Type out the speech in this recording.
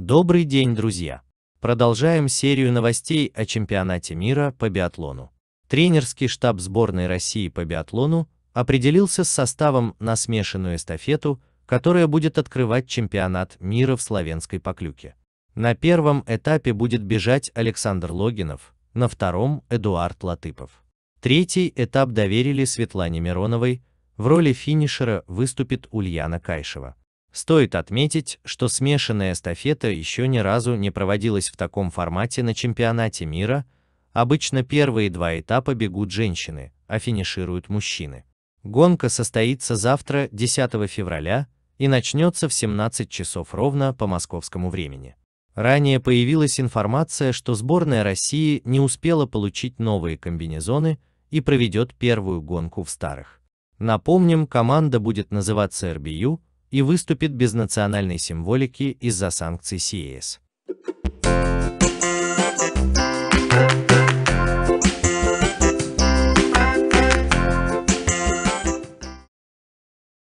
Добрый день, друзья! Продолжаем серию новостей о чемпионате мира по биатлону. Тренерский штаб сборной России по биатлону определился с составом на смешанную эстафету, которая будет открывать чемпионат мира в словенской поклюке. На первом этапе будет бежать Александр Логинов, на втором – Эдуард Латыпов. Третий этап доверили Светлане Мироновой, в роли финишера выступит Ульяна Кайшева. Стоит отметить, что смешанная эстафета еще ни разу не проводилась в таком формате на чемпионате мира, обычно первые два этапа бегут женщины, а финишируют мужчины. Гонка состоится завтра, 10 февраля, и начнется в 17 часов ровно по московскому времени. Ранее появилась информация, что сборная России не успела получить новые комбинезоны и проведет первую гонку в старых. Напомним, команда будет называться РБЮ, и выступит без национальной символики из-за санкций СИЭС. Э